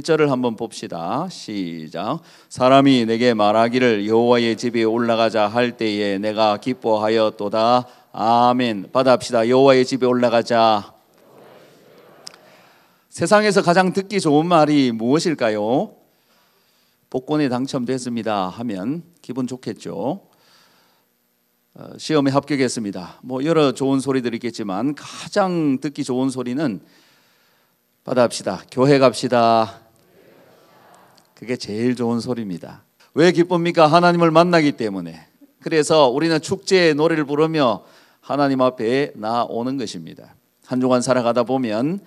1절을 한번 봅시다. 시작. 사람이 내게 말하기를 여호와의 집에 올라가자 할 때에 내가 기뻐하였도다. 아멘. 받아합시다. 여호와의 집에 올라가자. 세상에서 가장 듣기 좋은 말이 무엇일까요? 복권에 당첨됐습니다 하면 기분 좋겠죠. 어, 시험에 합격했습니다. 뭐 여러 좋은 소리들이 있겠지만 가장 듣기 좋은 소리는 받아합시다. 교회 갑시다. 그게 제일 좋은 소리입니다. 왜 기쁩니까? 하나님을 만나기 때문에. 그래서 우리는 축제의 노래를 부르며 하나님 앞에 나오는 것입니다. 한 주간 살아가다 보면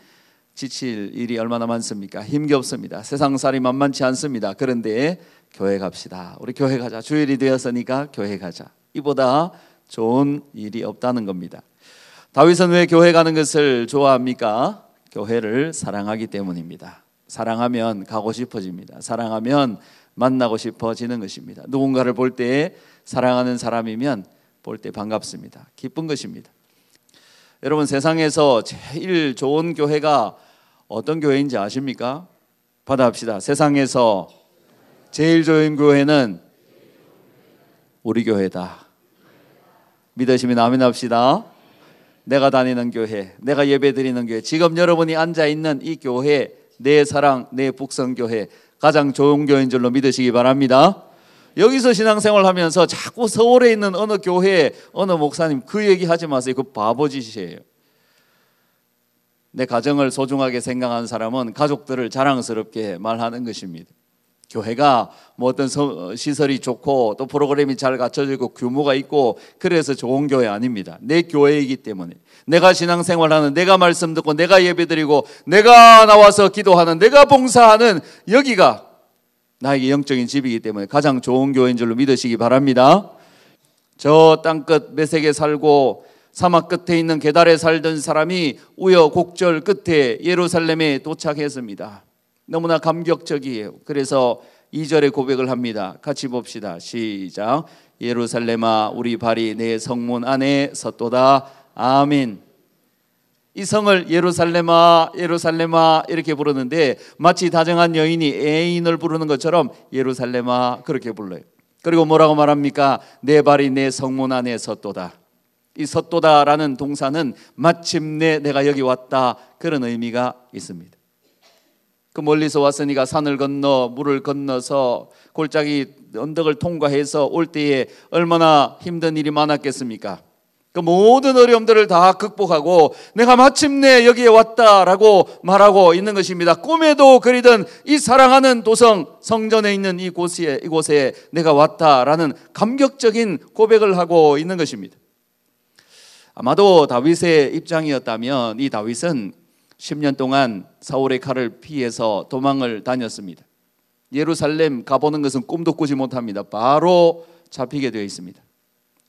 지칠 일이 얼마나 많습니까? 힘겹습니다. 세상살이 만만치 않습니다. 그런데 교회 갑시다. 우리 교회 가자. 주일이 되었으니까 교회 가자. 이보다 좋은 일이 없다는 겁니다. 다윗은 왜 교회 가는 것을 좋아합니까? 교회를 사랑하기 때문입니다. 사랑하면 가고 싶어집니다. 사랑하면 만나고 싶어지는 것입니다. 누군가를 볼 때 사랑하는 사람이면 볼 때 반갑습니다. 기쁜 것입니다. 여러분 세상에서 제일 좋은 교회가 어떤 교회인지 아십니까? 받아합시다. 세상에서 제일 좋은 교회는 우리 교회다. 믿으시면 아멘 합시다. 내가 다니는 교회, 내가 예배 드리는 교회, 지금 여러분이 앉아 있는 이 교회 내 사랑, 내 북성교회 가장 좋은 교인 줄로 믿으시기 바랍니다. 여기서 신앙생활 하면서 자꾸 서울에 있는 어느 교회 어느 목사님 그 얘기 하지 마세요. 그 바보 짓이에요. 내 가정을 소중하게 생각하는 사람은 가족들을 자랑스럽게 말하는 것입니다. 교회가 뭐 어떤 어, 시설이 좋고 또 프로그램이 잘 갖춰져 있고 규모가 있고 그래서 좋은 교회 아닙니다. 내 교회이기 때문에 내가 신앙생활하는 내가 말씀 듣고 내가 예배드리고 내가 나와서 기도하는 내가 봉사하는 여기가 나에게 영적인 집이기 때문에 가장 좋은 교회인 줄로 믿으시기 바랍니다. 저 땅끝 매색에 살고 사막 끝에 있는 계달에 살던 사람이 우여곡절 끝에 예루살렘에 도착했습니다. 너무나 감격적이에요. 그래서 2절에 고백을 합니다. 같이 봅시다. 시작. 예루살렘아 우리 발이 내 성문 안에 섰도다. 아멘. 이 성을 예루살렘아 예루살렘아 이렇게 부르는데 마치 다정한 여인이 애인을 부르는 것처럼 예루살렘아 그렇게 불러요. 그리고 뭐라고 말합니까? 내 발이 내 성문 안에 섰도다. 이 섰도다라는 동사는 마침내 내가 여기 왔다 그런 의미가 있습니다. 그 멀리서 왔으니까 산을 건너 물을 건너서 골짜기 언덕을 통과해서 올 때에 얼마나 힘든 일이 많았겠습니까? 그 모든 어려움들을 다 극복하고 내가 마침내 여기에 왔다라고 말하고 있는 것입니다. 꿈에도 그리던 이 사랑하는 도성 성전에 있는 이곳에 이곳에 내가 왔다라는 감격적인 고백을 하고 있는 것입니다. 아마도 다윗의 입장이었다면 이 다윗은 10년 동안 사울의 칼을 피해서 도망을 다녔습니다. 예루살렘 가보는 것은 꿈도 꾸지 못합니다. 바로 잡히게 되어 있습니다.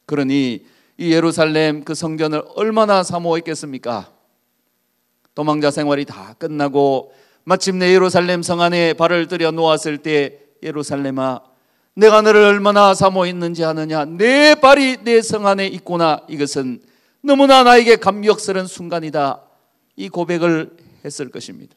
그러니 이 예루살렘 그 성전을 얼마나 사모했겠습니까? 도망자 생활이 다 끝나고 마침내 예루살렘 성 안에 발을 들여 놓았을 때 예루살렘아 내가 너를 얼마나 사모했는지 아느냐 내 발이 내 성 안에 있구나 이것은 너무나 나에게 감격스런 순간이다 이 고백을 했을 것입니다.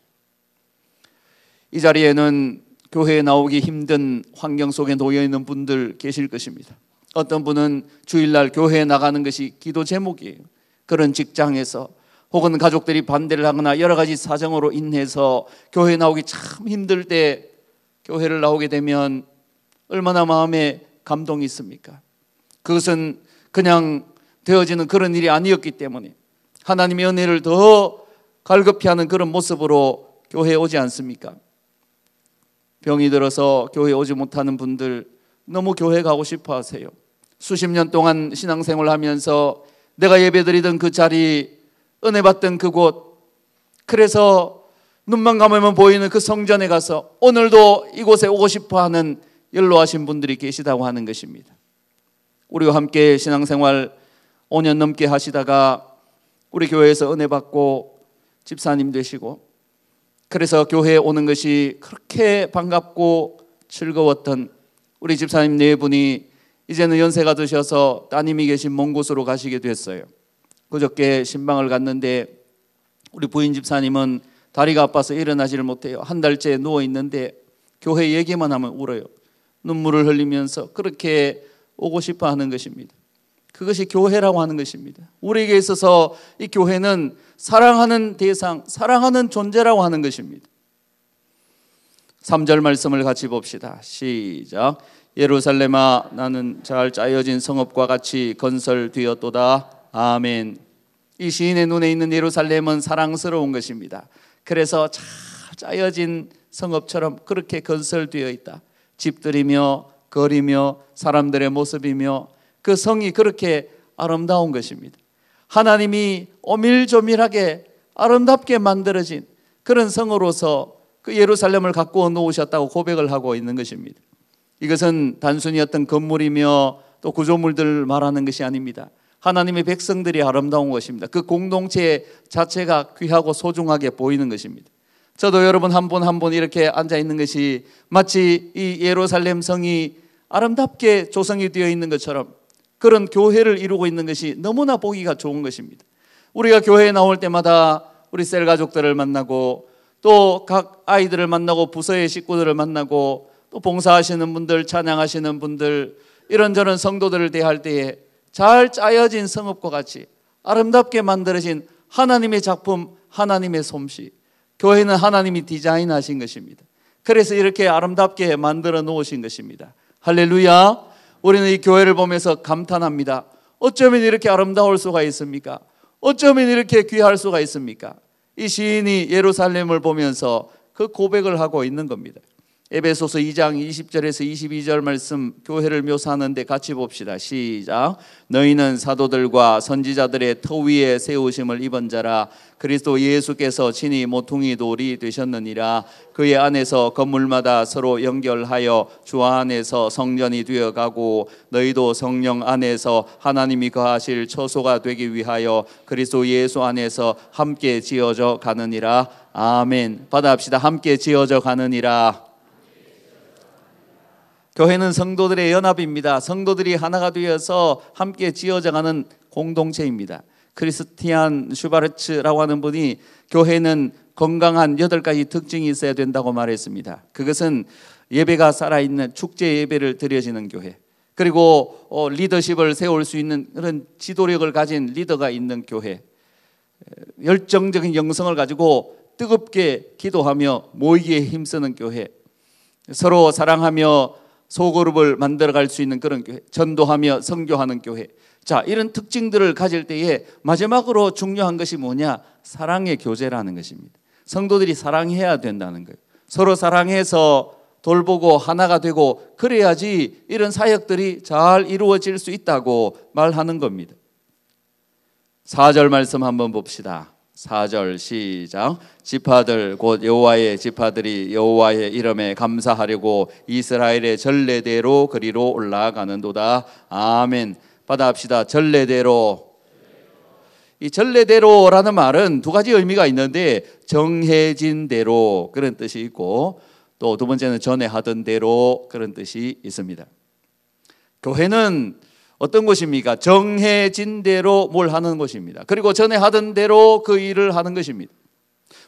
이 자리에는 교회에 나오기 힘든 환경 속에 놓여 있는 분들 계실 것입니다. 어떤 분은 주일날 교회에 나가는 것이 기도 제목이에요. 그런 직장에서 혹은 가족들이 반대를 하거나 여러 가지 사정으로 인해서 교회 나오기 참 힘들 때 교회를 나오게 되면 얼마나 마음에 감동이 있습니까? 그것은 그냥 되어지는 그런 일이 아니었기 때문에 하나님의 은혜를 더 갈급히하는 그런 모습으로 교회에 오지 않습니까? 병이 들어서 교회에 오지 못하는 분들 너무 교회 가고 싶어 하세요. 수십 년 동안 신앙생활 하면서 내가 예배드리던 그 자리, 은혜 받던 그곳, 그래서 눈만 감으면 보이는 그 성전에 가서 오늘도 이곳에 오고 싶어 하는 연로하신 분들이 계시다고 하는 것입니다. 우리와 함께 신앙생활 5년 넘게 하시다가 우리 교회에서 은혜 받고 집사님 되시고 그래서 교회에 오는 것이 그렇게 반갑고 즐거웠던 우리 집사님 네 분이 이제는 연세가 드셔서 따님이 계신 먼 곳으로 가시게 됐어요. 그저께 신방을 갔는데 우리 부인 집사님은 다리가 아파서 일어나지를 못해요. 한 달째 누워 있는데 교회 얘기만 하면 울어요. 눈물을 흘리면서 그렇게 오고 싶어 하는 것입니다. 그것이 교회라고 하는 것입니다. 우리에게 있어서 이 교회는 사랑하는 대상, 사랑하는 존재라고 하는 것입니다. 3절 말씀을 같이 봅시다. 시작. 예루살렘아 나는 잘 짜여진 성읍과 같이 건설되었도다. 아멘. 이 시인의 눈에 있는 예루살렘은 사랑스러운 것입니다. 그래서 잘 짜여진 성읍처럼 그렇게 건설되어 있다. 집들이며 거리며 사람들의 모습이며 그 성이 그렇게 아름다운 것입니다. 하나님이 오밀조밀하게 아름답게 만들어진 그런 성으로서 그 예루살렘을 갖고 놓으셨다고 고백을 하고 있는 것입니다. 이것은 단순히 어떤 건물이며 또 구조물들 말하는 것이 아닙니다. 하나님의 백성들이 아름다운 것입니다. 그 공동체 자체가 귀하고 소중하게 보이는 것입니다. 저도 여러분 한 분 한 분 이렇게 앉아 있는 것이 마치 이 예루살렘 성이 아름답게 조성이 되어 있는 것처럼 그런 교회를 이루고 있는 것이 너무나 보기가 좋은 것입니다. 우리가 교회에 나올 때마다 우리 셀 가족들을 만나고 또 각 아이들을 만나고 부서의 식구들을 만나고 또 봉사하시는 분들, 찬양하시는 분들 이런저런 성도들을 대할 때에 잘 짜여진 성읍과 같이 아름답게 만들어진 하나님의 작품, 하나님의 솜씨. 교회는 하나님이 디자인하신 것입니다. 그래서 이렇게 아름답게 만들어 놓으신 것입니다. 할렐루야. 우리는 이 교회를 보면서 감탄합니다. 어쩌면 이렇게 아름다울 수가 있습니까? 어쩌면 이렇게 귀할 수가 있습니까? 이 시인이 예루살렘을 보면서 그 고백을 하고 있는 겁니다. 에베소서 2장 20절에서 22절 말씀 교회를 묘사하는데 같이 봅시다. 시작. 너희는 사도들과 선지자들의 터 위에 세우심을 입은 자라 그리스도 예수께서 친히 모퉁이 돌이 되셨느니라 그의 안에서 건물마다 서로 연결하여 주 안에서 성전이 되어 가고 너희도 성령 안에서 하나님이 거하실 처소가 되기 위하여 그리스도 예수 안에서 함께 지어져 가느니라 아멘. 받아 합시다. 함께 지어져 가느니라. 교회는 성도들의 연합입니다. 성도들이 하나가 되어서 함께 지어져가는 공동체입니다. 크리스티안 슈바르츠라고 하는 분이 교회는 건강한 여덟 가지 특징이 있어야 된다고 말했습니다. 그것은 예배가 살아있는 축제 예배를 드려지는 교회, 그리고 어, 리더십을 세울 수 있는 그런 지도력을 가진 리더가 있는 교회, 열정적인 영성을 가지고 뜨겁게 기도하며 모이기에 힘쓰는 교회, 서로 사랑하며 소그룹을 만들어갈 수 있는 그런 교회, 전도하며 성교하는 교회. 자, 이런 특징들을 가질 때에 마지막으로 중요한 것이 뭐냐? 사랑의 교제라는 것입니다. 성도들이 사랑해야 된다는 거예요. 서로 사랑해서 돌보고 하나가 되고 그래야지 이런 사역들이 잘 이루어질 수 있다고 말하는 겁니다. 4절 말씀 한번 봅시다. 4절 시작 지파들 곧 여호와의 지파들이 여호와의 이름에 감사하려고 이스라엘의 전례대로 그리로 올라가는도다 아멘 받아합시다 전례대로 이 전례대로라는 말은 두 가지 의미가 있는데 정해진 대로 그런 뜻이 있고 또 두 번째는 전에 하던 대로 그런 뜻이 있습니다 교회는 어떤 것입니까? 정해진 대로 뭘 하는 것입니다. 그리고 전에 하던 대로 그 일을 하는 것입니다.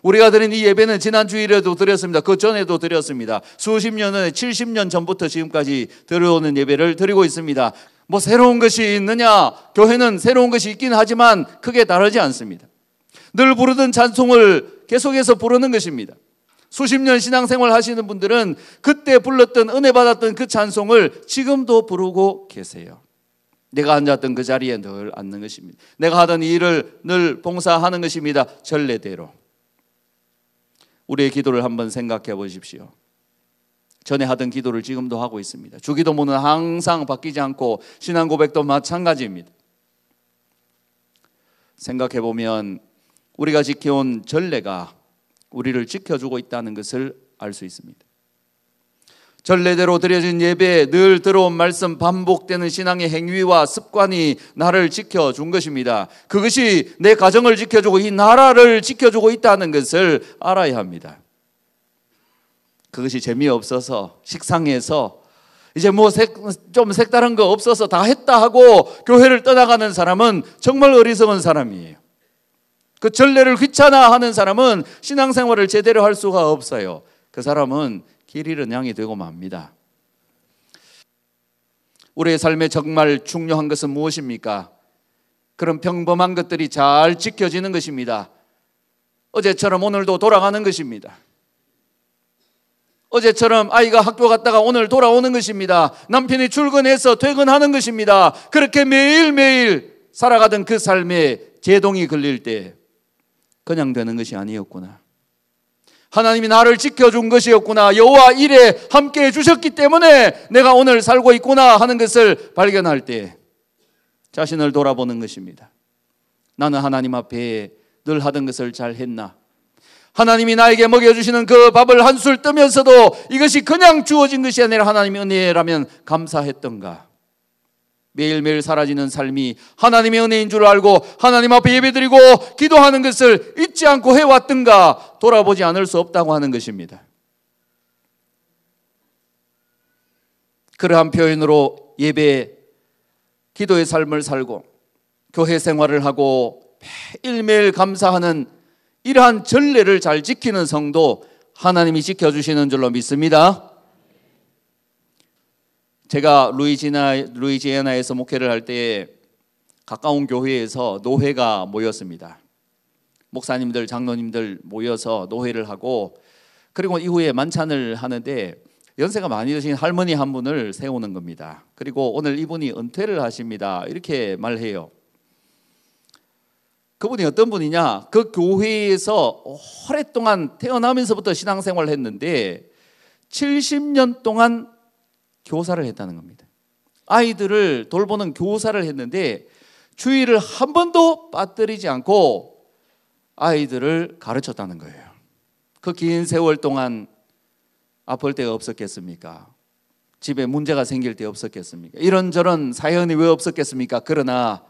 우리가 드린 이 예배는 지난 주일에도 드렸습니다. 그 전에도 드렸습니다. 수십 년 전에 70년 전부터 지금까지 들어오는 예배를 드리고 있습니다. 뭐 새로운 것이 있느냐? 교회는 새로운 것이 있긴 하지만 크게 다르지 않습니다. 늘 부르던 찬송을 계속해서 부르는 것입니다. 수십 년 신앙생활 하시는 분들은 그때 불렀던 은혜 받았던 그 찬송을 지금도 부르고 계세요. 내가 앉았던 그 자리에 늘 앉는 것입니다. 내가 하던 일을 늘 봉사하는 것입니다. 전례대로. 우리의 기도를 한번 생각해 보십시오. 전에 하던 기도를 지금도 하고 있습니다. 주기도문은 항상 바뀌지 않고 신앙 고백도 마찬가지입니다. 생각해 보면 우리가 지켜온 전례가 우리를 지켜주고 있다는 것을 알 수 있습니다. 전례대로 드려진 예배, 늘 들어온 말씀, 반복되는 신앙의 행위와 습관이 나를 지켜준 것입니다. 그것이 내 가정을 지켜주고 이 나라를 지켜주고 있다는 것을 알아야 합니다. 그것이 재미없어서 식상해서 이제 뭐 좀 색다른 거 없어서 다 했다 하고 교회를 떠나가는 사람은 정말 어리석은 사람이에요. 그 전례를 귀찮아하는 사람은 신앙생활을 제대로 할 수가 없어요. 그 사람은 길 잃은 양이 되고 맙니다. 우리의 삶에 정말 중요한 것은 무엇입니까? 그런 평범한 것들이 잘 지켜지는 것입니다. 어제처럼 오늘도 돌아가는 것입니다. 어제처럼 아이가 학교 갔다가 오늘 돌아오는 것입니다. 남편이 출근해서 퇴근하는 것입니다. 그렇게 매일매일 살아가던 그 삶에 제동이 걸릴 때 그냥 되는 것이 아니었구나. 하나님이 나를 지켜준 것이었구나. 여호와 일에 함께 해주셨기 때문에 내가 오늘 살고 있구나 하는 것을 발견할 때 자신을 돌아보는 것입니다. 나는 하나님 앞에 늘 하던 것을 잘 했나? 하나님이 나에게 먹여주시는 그 밥을 한 술 뜨면서도 이것이 그냥 주어진 것이 아니라 하나님의 은혜라면 감사했던가? 매일매일 사라지는 삶이 하나님의 은혜인 줄 알고 하나님 앞에 예배드리고 기도하는 것을 잊지 않고 해왔든가 돌아보지 않을 수 없다고 하는 것입니다. 그러한 표현으로 예배, 기도의 삶을 살고 교회 생활을 하고 매일매일 감사하는 이러한 전례를 잘 지키는 성도 하나님이 지켜주시는 줄로 믿습니다. 제가 루이지나 루이지애나에서 목회를 할 때에 가까운 교회에서 노회가 모였습니다. 목사님들, 장로님들 모여서 노회를 하고 그리고 이후에 만찬을 하는데 연세가 많이 드신 할머니 한 분을 세우는 겁니다. 그리고 오늘 이분이 은퇴를 하십니다. 이렇게 말해요. 그분이 어떤 분이냐? 그 교회에서 오랫동안 태어나면서부터 신앙생활을 했는데 70년 동안 교사를 했다는 겁니다. 아이들을 돌보는 교사를 했는데 주의를 한 번도 빠뜨리지 않고 아이들을 가르쳤다는 거예요. 그 긴 세월 동안 아플 데가 없었겠습니까? 집에 문제가 생길 데 없었겠습니까? 이런저런 사연이 왜 없었겠습니까? 그러나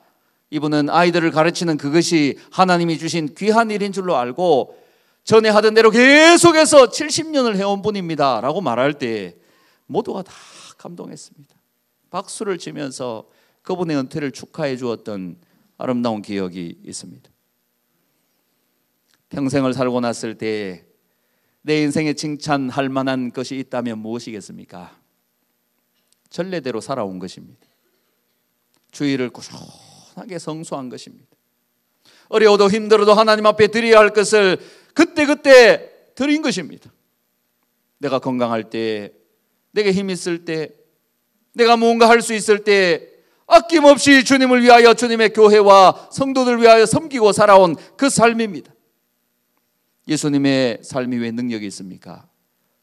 이분은 아이들을 가르치는 그것이 하나님이 주신 귀한 일인 줄로 알고 전에 하던 대로 계속해서 70년을 해온 분입니다. 라고 말할 때 모두가 다 감동했습니다. 박수를 치면서 그분의 은퇴를 축하해 주었던 아름다운 기억이 있습니다. 평생을 살고 났을 때 내 인생에 칭찬할 만한 것이 있다면 무엇이겠습니까? 전례대로 살아온 것입니다. 주의를 꾸준하게 성수한 것입니다. 어려워도 힘들어도 하나님 앞에 드려야 할 것을 그때그때 그때 드린 것입니다. 내가 건강할 때 내게 힘이 있을 때, 내가 뭔가 할 수 있을 때, 아낌없이 주님을 위하여 주님의 교회와 성도들 위하여 섬기고 살아온 그 삶입니다. 예수님의 삶이 왜 능력이 있습니까?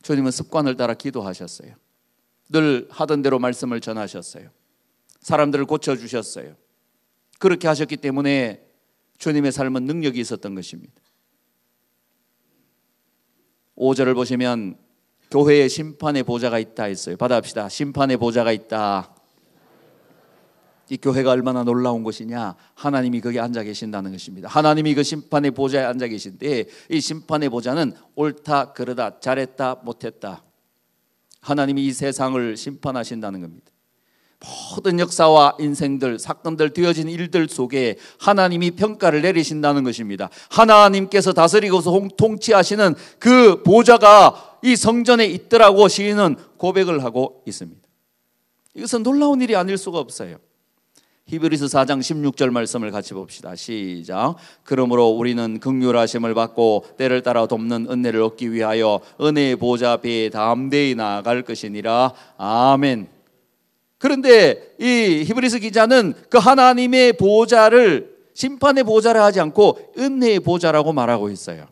주님은 습관을 따라 기도하셨어요. 늘 하던 대로 말씀을 전하셨어요. 사람들을 고쳐주셨어요. 그렇게 하셨기 때문에 주님의 삶은 능력이 있었던 것입니다. 5절을 보시면 교회에 심판의 보좌가 있다 했어요. 받아합시다. 심판의 보좌가 있다. 이 교회가 얼마나 놀라운 것이냐 하나님이 거기 앉아 계신다는 것입니다. 하나님이 그 심판의 보좌에 앉아 계신데 이 심판의 보좌는 옳다 그러다 잘했다 못했다 하나님이 이 세상을 심판하신다는 겁니다. 모든 역사와 인생들, 사건들, 되어진 일들 속에 하나님이 평가를 내리신다는 것입니다. 하나님께서 다스리고 통치하시는 그 보좌가 이 성전에 있더라고 시인은 고백을 하고 있습니다. 이것은 놀라운 일이 아닐 수가 없어요. 히브리서 4장 16절 말씀을 같이 봅시다. 시작. 그러므로 우리는 극률하심을 받고 때를 따라 돕는 은혜를 얻기 위하여 은혜의 보좌 앞에 담대히 나아갈 것이니라. 아멘. 그런데 이 히브리스 기자는 그 하나님의 보좌를 심판의 보좌를 하지 않고 은혜의 보좌라고 말하고 있어요.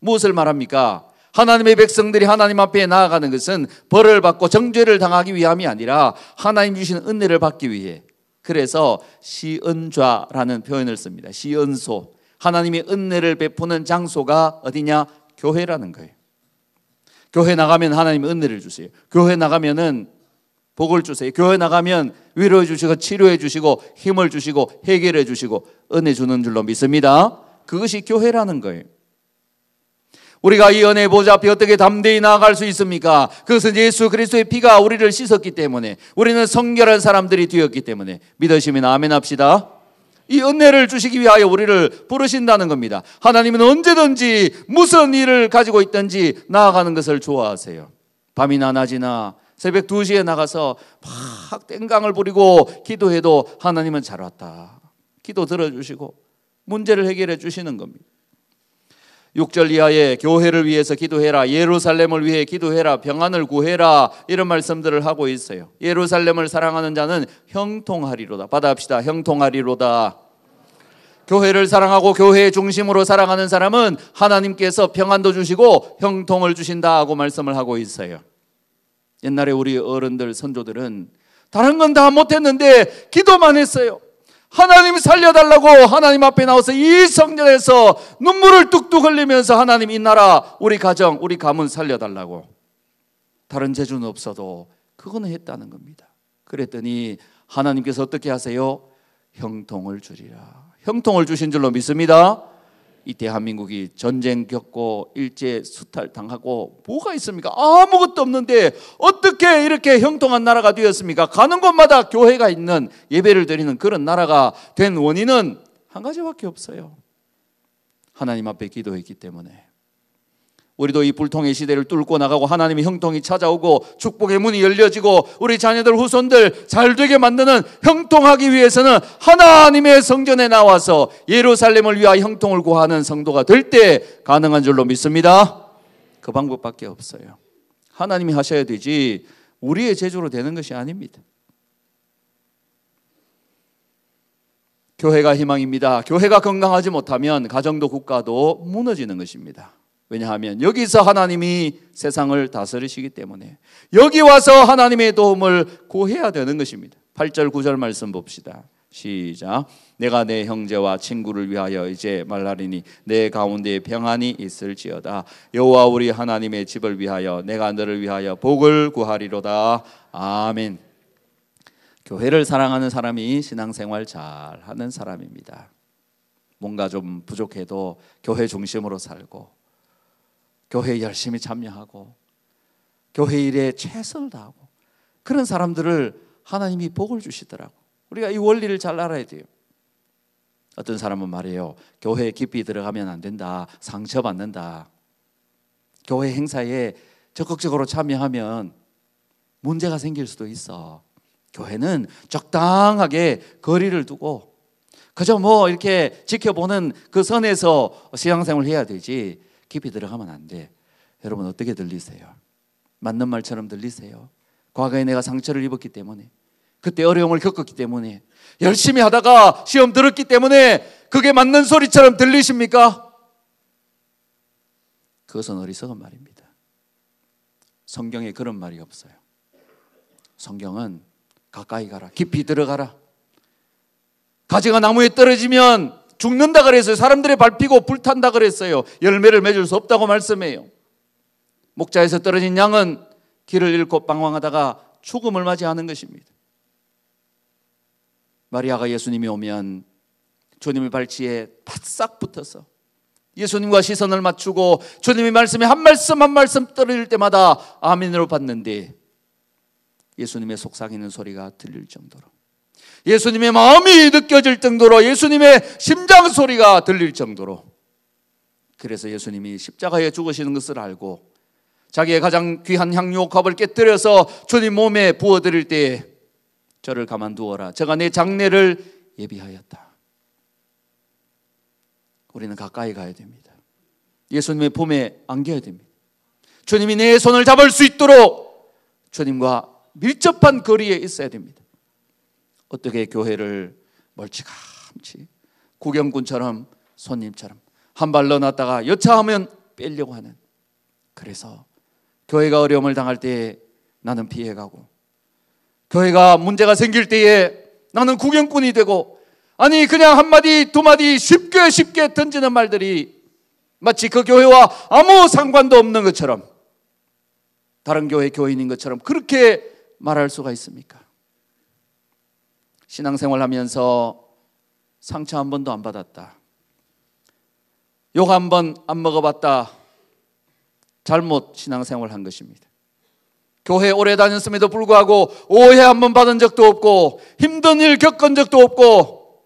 무엇을 말합니까? 하나님의 백성들이 하나님 앞에 나아가는 것은 벌을 받고 정죄를 당하기 위함이 아니라 하나님 주시 은혜를 받기 위해. 그래서 시은좌라는 표현을 씁니다. 시은소. 하나님의 은혜를 베푸는 장소가 어디냐? 교회라는 거예요. 교회 나가면 하나님 은혜를 주세요. 교회 나가면은 복을 주세요. 교회 나가면 위로해 주시고 치료해 주시고 힘을 주시고 해결해 주시고 은혜 주는 줄로 믿습니다. 그것이 교회라는 거예요. 우리가 이 은혜 보좌 앞에 어떻게 담대히 나아갈 수 있습니까? 그것은 예수 그리스도의 피가 우리를 씻었기 때문에 우리는 성결한 사람들이 되었기 때문에 믿으시면 아멘합시다. 이 은혜를 주시기 위하여 우리를 부르신다는 겁니다. 하나님은 언제든지 무슨 일을 가지고 있든지 나아가는 것을 좋아하세요. 밤이나 낮이나 새벽 2시에 나가서 막 땡강을 부리고 기도해도 하나님은 잘 왔다. 기도 들어주시고 문제를 해결해 주시는 겁니다. 6절 이하에 교회를 위해서 기도해라. 예루살렘을 위해 기도해라. 평안을 구해라. 이런 말씀들을 하고 있어요. 예루살렘을 사랑하는 자는 형통하리로다. 받아합시다. 형통하리로다. 교회를 사랑하고 교회의 중심으로 사랑하는 사람은 하나님께서 평안도 주시고 형통을 주신다고 말씀을 하고 있어요. 옛날에 우리 어른들 선조들은 다른 건 다 못했는데 기도만 했어요. 하나님 살려달라고 하나님 앞에 나와서 이 성전에서 눈물을 뚝뚝 흘리면서 하나님 이 나라, 우리 가정, 우리 가문 살려달라고. 다른 재주는 없어도 그거는 했다는 겁니다. 그랬더니 하나님께서 어떻게 하세요? 형통을 주리라. 형통을 주신 줄로 믿습니다. 이 대한민국이 전쟁 겪고 일제 수탈 당하고 뭐가 있습니까? 아무것도 없는데 어떻게 이렇게 형통한 나라가 되었습니까? 가는 곳마다 교회가 있는 예배를 드리는 그런 나라가 된 원인은 한 가지밖에 없어요. 하나님 앞에 기도했기 때문에 우리도 이 불통의 시대를 뚫고 나가고 하나님의 형통이 찾아오고 축복의 문이 열려지고 우리 자녀들 후손들 잘 되게 만드는 형통하기 위해서는 하나님의 성전에 나와서 예루살렘을 위하여 형통을 구하는 성도가 될 때 가능한 줄로 믿습니다. 그 방법밖에 없어요. 하나님이 하셔야 되지 우리의 제주로 되는 것이 아닙니다. 교회가 희망입니다. 교회가 건강하지 못하면 가정도 국가도 무너지는 것입니다. 왜냐하면 여기서 하나님이 세상을 다스리시기 때문에 여기 와서 하나님의 도움을 구해야 되는 것입니다. 8절 9절 말씀 봅시다. 시작. 내가 내 형제와 친구를 위하여 이제 말라리니 내 가운데 평안이 있을지어다. 여호와 우리 하나님의 집을 위하여 내가 너를 위하여 복을 구하리로다. 아멘. 교회를 사랑하는 사람이 신앙생활 잘하는 사람입니다. 뭔가 좀 부족해도 교회 중심으로 살고 교회에 열심히 참여하고 교회 일에 최선을 다하고 그런 사람들을 하나님이 복을 주시더라고. 우리가 이 원리를 잘 알아야 돼요. 어떤 사람은 말이에요. 교회에 깊이 들어가면 안 된다. 상처받는다. 교회 행사에 적극적으로 참여하면 문제가 생길 수도 있어. 교회는 적당하게 거리를 두고 그저 뭐 이렇게 지켜보는 그 선에서 신앙생활을 해야 되지. 깊이 들어가면 안 돼. 여러분 어떻게 들리세요? 맞는 말처럼 들리세요? 과거에 내가 상처를 입었기 때문에 그때 어려움을 겪었기 때문에 열심히 하다가 시험 들었기 때문에 그게 맞는 소리처럼 들리십니까? 그것은 어리석은 말입니다. 성경에 그런 말이 없어요. 성경은 가까이 가라, 깊이 들어가라. 가지가 나무에 떨어지면 죽는다 그랬어요. 사람들이 밟히고 불탄다 그랬어요. 열매를 맺을 수 없다고 말씀해요. 목자에서 떨어진 양은 길을 잃고 방황하다가 죽음을 맞이하는 것입니다. 마리아가 예수님이 오면 주님의 발치에 바싹 붙어서 예수님과 시선을 맞추고 주님의 말씀에 한 말씀 한 말씀 떨어질 때마다 아멘으로 받는데 예수님의 속삭이는 소리가 들릴 정도로 예수님의 마음이 느껴질 정도로 예수님의 심장 소리가 들릴 정도로 그래서 예수님이 십자가에 죽으시는 것을 알고 자기의 가장 귀한 향유옥합을 깨뜨려서 주님 몸에 부어드릴 때에 저를 가만두어라. 제가 내 장례를 예비하였다. 우리는 가까이 가야 됩니다. 예수님의 봄에 안겨야 됩니다. 주님이 내 손을 잡을 수 있도록 주님과 밀접한 거리에 있어야 됩니다. 어떻게 교회를 멀찌감치 구경꾼처럼 손님처럼 한 발 넣어놨다가 여차하면 빼려고 하는 그래서 교회가 어려움을 당할 때에 나는 피해가고 교회가 문제가 생길 때에 나는 구경꾼이 되고 아니 그냥 한마디 두마디 쉽게 쉽게 던지는 말들이 마치 그 교회와 아무 상관도 없는 것처럼 다른 교회 교인인 것처럼 그렇게 말할 수가 있습니까? 신앙생활하면서 상처 한 번도 안 받았다. 욕 한 번 안 먹어봤다. 잘못 신앙생활 한 것입니다. 교회 오래 다녔음에도 불구하고 오해 한 번 받은 적도 없고 힘든 일 겪은 적도 없고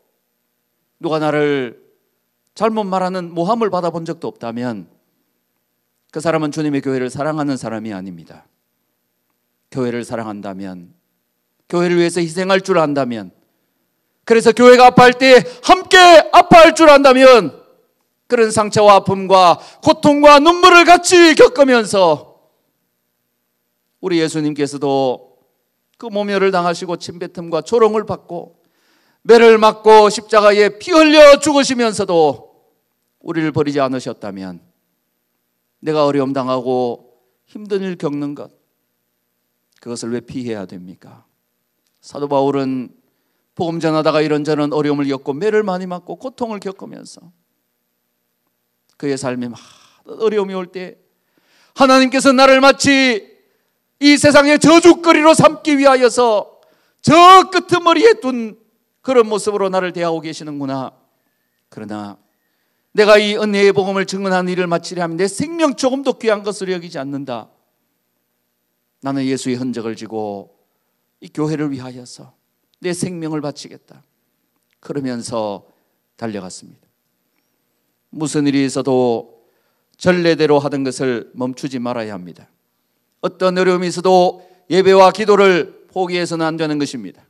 누가 나를 잘못 말하는 모함을 받아본 적도 없다면 그 사람은 주님의 교회를 사랑하는 사람이 아닙니다. 교회를 사랑한다면 교회를 위해서 희생할 줄 안다면 그래서 교회가 아파할 때 함께 아파할 줄 안다면 그런 상처와 아픔과 고통과 눈물을 같이 겪으면서 우리 예수님께서도 그 모멸을 당하시고 침뱉음과 조롱을 받고 매를 맞고 십자가에 피 흘려 죽으시면서도 우리를 버리지 않으셨다면 내가 어려움 당하고 힘든 일 겪는 것 그것을 왜 피해야 됩니까? 사도 바울은 복음 전하다가 이런저런 어려움을 겪고 매를 많이 맞고 고통을 겪으면서 그의 삶에 막 어려움이 올 때 하나님께서 나를 마치 이 세상의 저주거리로 삼기 위하여서 저 끄트머리에 둔 그런 모습으로 나를 대하고 계시는구나. 그러나 내가 이 은혜의 복음을 증언하는 일을 마치려 하면 내 생명 조금도 귀한 것으로 여기지 않는다. 나는 예수의 흔적을 지고 이 교회를 위하여서 내 생명을 바치겠다. 그러면서 달려갔습니다. 무슨 일이 있어도 전례대로 하던 것을 멈추지 말아야 합니다. 어떤 어려움이 있어도 예배와 기도를 포기해서는 안 되는 것입니다.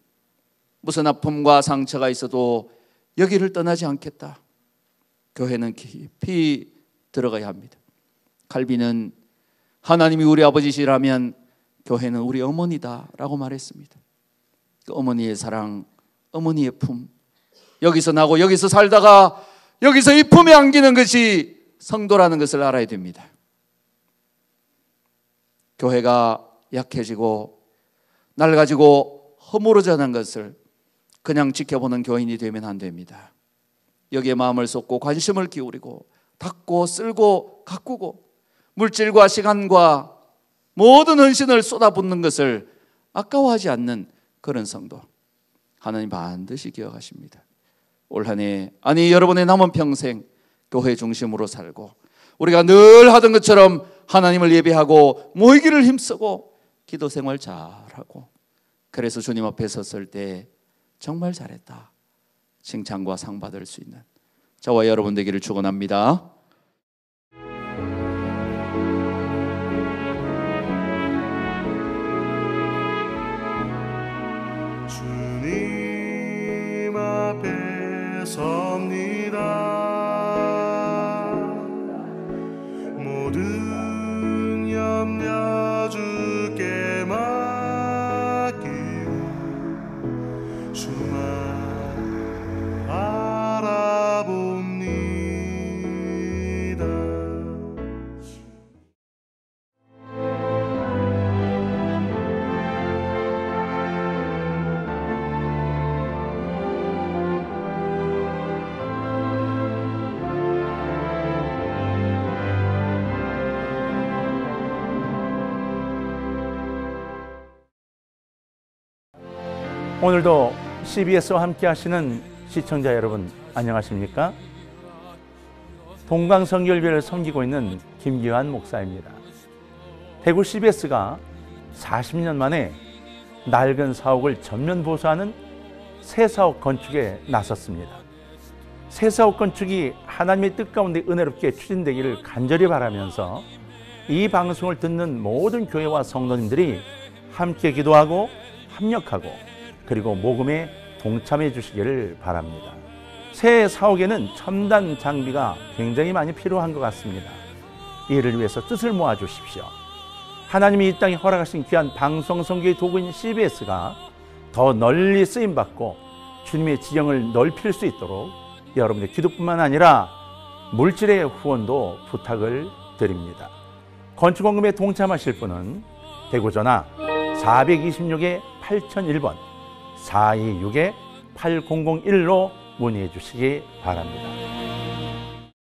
무슨 아픔과 상처가 있어도 여기를 떠나지 않겠다. 교회는 깊이 들어가야 합니다. 갈비는 하나님이 우리 아버지시라면 교회는 우리 어머니다 라고 말했습니다. 그 어머니의 사랑, 어머니의 품. 여기서 나고 여기서 살다가 여기서 이 품에 안기는 것이 성도라는 것을 알아야 됩니다. 교회가 약해지고 낡아지고 허물어져는 것을 그냥 지켜보는 교인이 되면 안 됩니다. 여기에 마음을 쏟고 관심을 기울이고 닦고 쓸고 가꾸고 물질과 시간과 모든 헌신을 쏟아붓는 것을 아까워하지 않는 그런 성도 하나님 반드시 기억하십니다. 올 한 해 아니 여러분의 남은 평생 교회 중심으로 살고 우리가 늘 하던 것처럼 하나님을 예배하고 모이기를 힘쓰고 기도 생활 잘하고 그래서 주님 앞에 섰을 때 정말 잘했다 칭찬과 상 받을 수 있는 저와 여러분 되기를 축원합니다. 오늘도 CBS와 함께 하시는 시청자 여러분 안녕하십니까? 동강성결교를 섬기고 있는 김기환 목사입니다. 대구 CBS가 40년 만에 낡은 사옥을 전면 보수하는 새 사옥 건축에 나섰습니다. 새 사옥 건축이 하나님의 뜻 가운데 은혜롭게 추진되기를 간절히 바라면서 이 방송을 듣는 모든 교회와 성도님들이 함께 기도하고 합력하고 그리고 모금에 동참해 주시기를 바랍니다. 새 사옥에는 첨단 장비가 굉장히 많이 필요한 것 같습니다. 이를 위해서 뜻을 모아 주십시오. 하나님이 이 땅에 허락하신 귀한 방송 선교의 도구인 CBS가 더 널리 쓰임 받고 주님의 지경을 넓힐 수 있도록 여러분의 기도뿐만 아니라 물질의 후원도 부탁을 드립니다. 건축원금에 동참하실 분은 대구 전화 4 2 6 8001번 426-8001로 문의해 주시기 바랍니다.